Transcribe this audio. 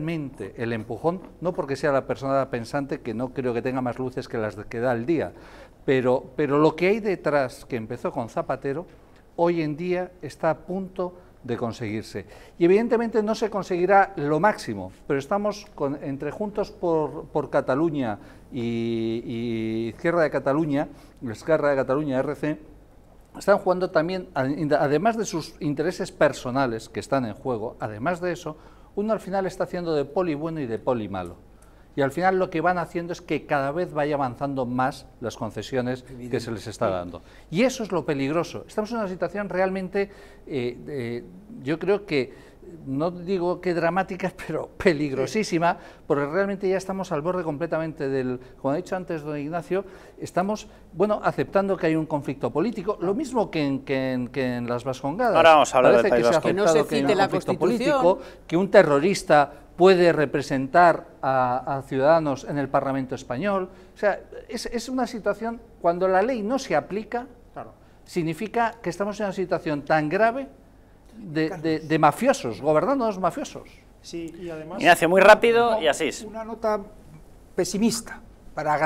el empujón, no porque sea la persona pensante, que no creo que tenga más luces que las que da el día, pero, pero lo que hay detrás, que empezó con Zapatero, hoy en día está a punto de conseguirse. Y evidentemente no se conseguirá lo máximo, pero estamos entre Juntos por, Cataluña y, Izquierda de Cataluña, Izquierda de Cataluña, RC, están jugando también, además de sus intereses personales que están en juego, además de eso, uno al final está haciendo de poli bueno y de poli malo. Y al final lo que van haciendo es que cada vez vaya avanzando más las concesiones que se les está dando. Y eso es lo peligroso. Estamos en una situación realmente, eh, yo creo que no digo que dramática, pero peligrosísima, porque realmente ya estamos al borde completamente del, como ha dicho antes don Ignacio, estamos, bueno, aceptando que hay un conflicto político, lo ah. mismo que en, que en, las vascongadas. Ahora vamos a hablar Parece que que, no se un la conflicto político, que un terrorista puede representar a, ciudadanos en el Parlamento español. O sea, es, es una situación, cuando la ley no se aplica, claro. significa que estamos en una situación tan grave de, mafiosos, gobernando los mafiosos. Sí, y además... Ignacio, muy rápido y así. es. Una nota pesimista para agradecer...